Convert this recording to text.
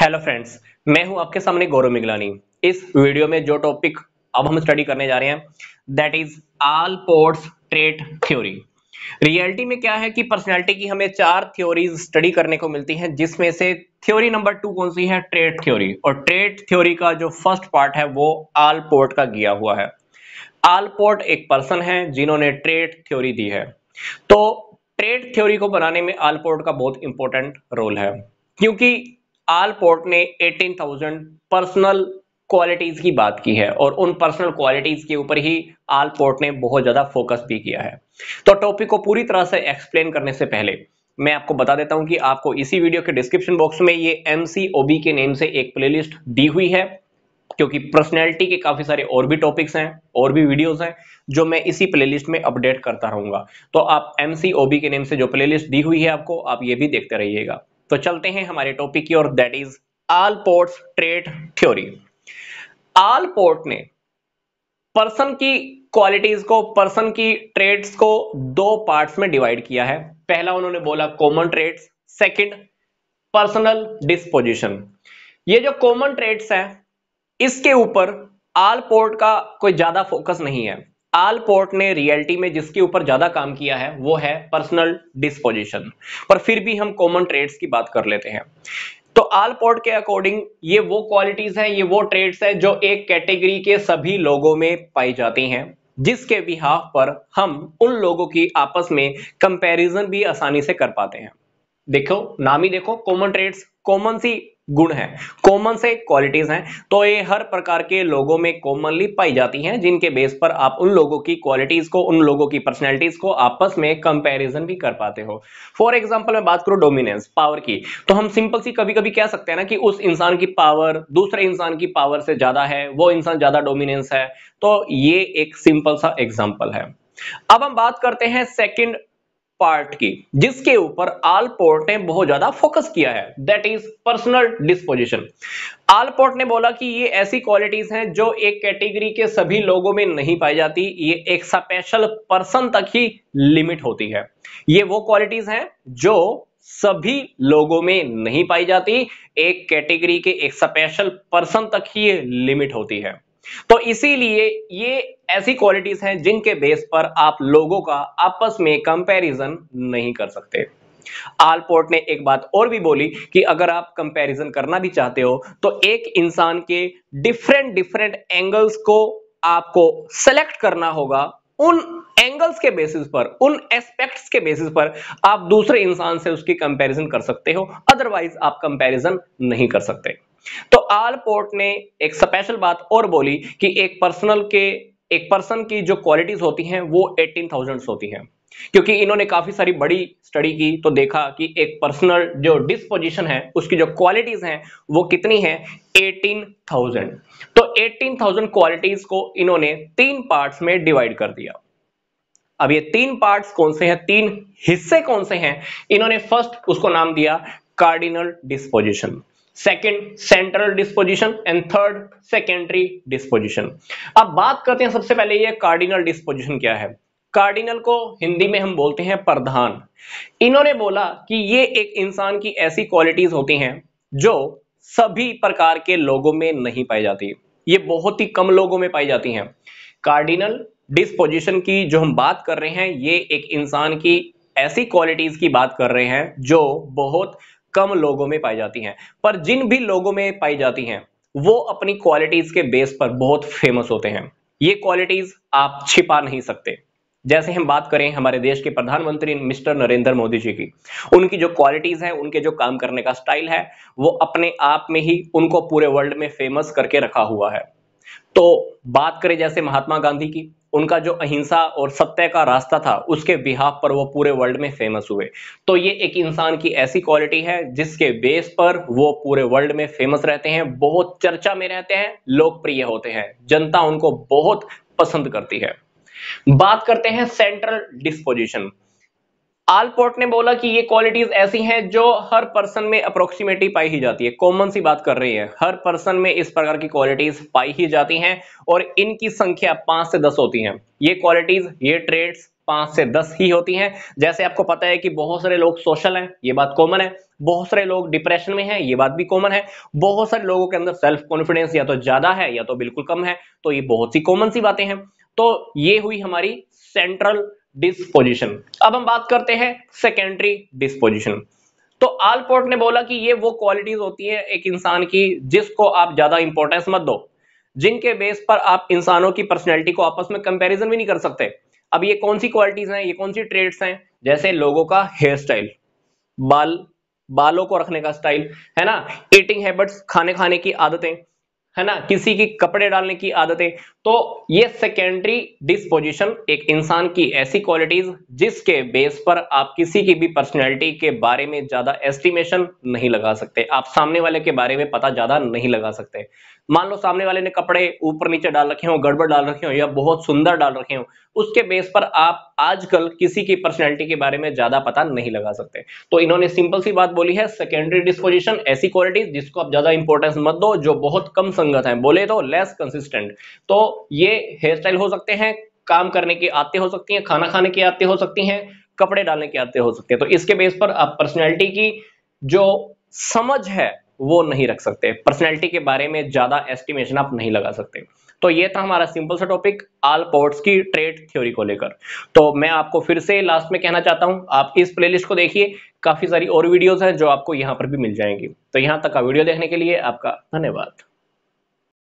hello friends मैं हूं आपके सामने गौरव मिगलानी इस वीडियो में जो टॉपिक अब हम स्टडी करने जा रहे हैं that is Allport's trait theory reality में क्या है कि पर्सनालिटी की हमें चार थ्योरीज स्टडी करने को मिलती हैं जिसमें से थ्योरी नंबर टू कौन सी है ट्रेट थ्योरी और ट्रेट थ्योरी का जो फर्स्ट पार्ट है वो आल पोर्ट का गया हुआ है आल पोर्ट एक पर्सन है जिन्होंने ट्रेट थ्योरी दी है तो ट्रेड थ्योरी को बनाने में आलपोर्ट का बहुत इंपॉर्टेंट रोल है क्योंकि आल पोर्ट ने 18,000 पर्सनल क्वालिटीज की बात की है और उन पर्सनल क्वालिटीज के ऊपर ही पोर्ट ने बहुत ज्यादा फोकस भी किया है तो टॉपिक को पूरी तरह से एक्सप्लेन करने से पहले मैं आपको बता देता हूं कि आपको इसी वीडियो के डिस्क्रिप्शन बॉक्स में ये एम के नेम से एक प्ले दी हुई है क्योंकि पर्सनैलिटी के काफी सारे और भी टॉपिक्स हैं और भी वीडियोस हैं जो मैं इसी प्लेलिस्ट में अपडेट करता रहूंगा तो आप एम के नेम से जो प्लेलिस्ट दी हुई है आपको आप ये भी देखते रहिएगा तो चलते हैं हमारे टॉपिक की और that is Allport trait theory Allport ने पर्सन की क्वालिटीज को पर्सन की ट्रेड्स को दो पार्ट्स में डिवाइड किया है पहला उन्होंने बोला common traits second personal disposition ये जो कॉमन ट्रेड्स है इसके ऊपर आल पोर्ट का कोई ज्यादा फोकस नहीं है आल पोर्ट ने रियलिटी में जिसके ऊपर ज्यादा काम किया है वो है पर्सनल डिस्पोजिशन पर फिर भी हम कॉमन ट्रेड्स की बात कर लेते हैं तो आल पोर्ट के अकॉर्डिंग ये वो क्वालिटीज हैं ये वो ट्रेड्स हैं जो एक कैटेगरी के सभी लोगों में पाई जाती हैं जिसके बिहाफ पर हम उन लोगों की आपस में कंपैरिजन भी आसानी से कर पाते हैं देखो नाम ही देखो कॉमन ट्रेड्स कॉमन सी गुण है कॉमन से क्वालिटीज हैं तो ये हर प्रकार के लोगों में कॉमनली पाई जाती हैं जिनके बेस पर आप उन लोगों की क्वालिटीज को उन लोगों की पर्सनैलिटीज को आपस में कंपैरिजन भी कर पाते हो फॉर एग्जांपल मैं बात करूं डोमिनेंस पावर की तो हम सिंपल सी कभी कभी कह सकते हैं ना कि उस इंसान की पावर दूसरे इंसान की पावर से ज्यादा है वो इंसान ज्यादा डोमिनेंस है तो ये एक सिंपल सा एग्जाम्पल है अब हम बात करते हैं सेकेंड पार्ट की जिसके ऊपर आलपोर्ट ने बहुत ज्यादा फोकस किया है that is personal disposition Allport ने बोला कि ये ऐसी क्वालिटीज हैं जो एक कैटेगरी के सभी लोगों में नहीं पाई जाती ये एक स्पेशल पर्सन तक ही लिमिट होती है ये वो क्वालिटीज हैं जो सभी लोगों में नहीं पाई जाती एक कैटेगरी के एक स्पेशल पर्सन तक ही ये लिमिट होती है तो इसीलिए ये ऐसी क्वालिटीज हैं जिनके बेस पर आप लोगों का आपस में कंपैरिजन नहीं कर सकते आलपोर्ट ने एक बात और भी बोली कि अगर आप कंपैरिजन करना भी चाहते हो तो एक इंसान के डिफरेंट डिफरेंट एंगल्स को आपको सेलेक्ट करना होगा उन एंगल्स के बेसिस पर उन एस्पेक्ट्स के बेसिस पर आप दूसरे इंसान से उसकी कंपैरिजन कर सकते हो अदरवाइज आप कंपैरिजन नहीं कर सकते तो आलपोर्ट ने एक स्पेशल बात और बोली कि एक पर्सनल के एक पर्सन की जो क्वालिटीज होती हैं वो 18,000 होती हैं क्योंकि इन्होंने काफी सारी बड़ी स्टडी की तो देखा कि एक पर्सनल जो डिस्पोजिशन है उसकी जो क्वालिटीज हैं वो कितनी है 18,000 तो 18,000 क्वालिटीज को इन्होंने तीन पार्ट्स में डिवाइड कर दिया अब ये तीन पार्ट्स कौन से हैं तीन हिस्से कौन से हैं इन्होंने फर्स्ट उसको नाम दिया cardinal disposition second central disposition and third secondary disposition अब बात करते हैं सबसे पहले ये कार्डिनल डिस्पोजिशन क्या है कार्डिनल को हिंदी में हम बोलते हैं प्रधान इन्होंने बोला कि ये एक इंसान की ऐसी क्वालिटीज होती हैं जो सभी प्रकार के लोगों में नहीं पाई जाती ये बहुत ही कम लोगों में पाई जाती हैं कार्डिनल डिस्पोजिशन की जो हम बात कर रहे हैं ये एक इंसान की ऐसी क्वालिटीज की बात कर रहे हैं जो बहुत कम लोगों में पाई जाती हैं पर जिन भी लोगों में पाई जाती हैं वो अपनी क्वालिटीज के बेस पर बहुत फेमस होते हैं ये क्वालिटीज आप छिपा नहीं सकते जैसे हम बात करें हमारे देश के प्रधानमंत्री मिस्टर नरेंद्र मोदी जी की उनकी जो क्वालिटीज हैं उनके जो काम करने का स्टाइल है वो अपने आप में ही उनको पूरे वर्ल्ड में फेमस करके रखा हुआ है तो बात करें जैसे महात्मा गांधी की उनका जो अहिंसा और सत्य का रास्ता था उसके बिहाफ पर वो पूरे वर्ल्ड में फेमस हुए तो ये एक इंसान की ऐसी क्वालिटी है जिसके बेस पर वो पूरे वर्ल्ड में फेमस रहते हैं बहुत चर्चा में रहते हैं लोकप्रिय होते हैं जनता उनको बहुत पसंद करती है बात करते हैं सेंट्रल डिस्पोजिशन आलपोर्ट ने बोला कि ये क्वालिटीज ऐसी हैं जो हर पर्सन में अप्रोक्सीमेटली पाई ही जाती है कॉमन सी बात कर रही है हर पर्सन में इस प्रकार की क्वालिटीज पाई ही जाती हैं और इनकी संख्या पांच से दस होती है ये क्वालिटीज ये ट्रेड्स पांच से दस ही होती हैं जैसे आपको पता है कि बहुत सारे लोग सोशल हैं ये बात कॉमन है बहुत सारे लोग डिप्रेशन में हैं ये बात भी कॉमन है बहुत सारे लोगों के अंदर सेल्फ कॉन्फिडेंस या तो ज्यादा है या तो बिल्कुल कम है तो ये बहुत सी कॉमन सी बातें हैं तो ये हुई हमारी सेंट्रल डिस्पोजिशन अब हम बात करते हैं सेकेंडरी डिस्पोजिशन तो आलपोर्ट ने बोला कि ये वो क्वालिटीज होती है एक इंसान की जिसको आप ज्यादा इंपॉर्टेंस मत दो जिनके बेस पर आप इंसानों की पर्सनैलिटी को आपस में कंपेरिजन भी नहीं कर सकते अब ये कौन सी क्वालिटीज हैं ये कौन सी ट्रेड्स हैं जैसे लोगों का हेयर स्टाइल बाल बालों को रखने का स्टाइल है ना ईटिंग हैबिट्स खाने खाने की आदतें है ना किसी की कपड़े डालने की आदतें तो ये सेकेंडरी डिस्पोजिशन एक इंसान की ऐसी क्वालिटीज जिसके बेस पर आप किसी की भी पर्सनैलिटी के बारे में ज्यादा एस्टिमेशन नहीं लगा सकते आप सामने वाले के बारे में पता ज्यादा नहीं लगा सकते मान लो सामने वाले ने कपड़े ऊपर नीचे डाल रखे हो गड़बड़ डाल रखे हो या बहुत सुंदर डाल रखे हो उसके बेस पर आप आजकल किसी की पर्सनैलिटी के बारे में ज्यादा पता नहीं लगा सकते तो इन्होंने सिंपल सी बात बोली है सेकेंडरी डिस्पोजिशन ऐसी क्वालिटीज जिसको आप ज्यादा इंपॉर्टेंस मत दो जो बहुत कम संगत है बोले तो लेस कंसिस्टेंट तो ये हेयर स्टाइल हो सकते हैं काम करने की आते हो सकती हैं खाना खाने की आते हो सकती हैं कपड़े डालने की आते हो सकते हैं तो इसके बेस पर आप पर्सनैलिटी की जो समझ है वो नहीं रख सकते पर्सनैलिटी के बारे में ज्यादा एस्टिमेशन आप नहीं लगा सकते तो ये था हमारा सिंपल सा टॉपिक आल पोर्ट्स की ट्रेड थ्योरी को लेकर तो मैं आपको फिर से लास्ट में कहना चाहता हूं आप इस प्लेलिस्ट को देखिए काफी सारी और वीडियोस हैं जो आपको यहां पर भी मिल जाएंगी तो यहां तक का वीडियो देखने के लिए आपका धन्यवाद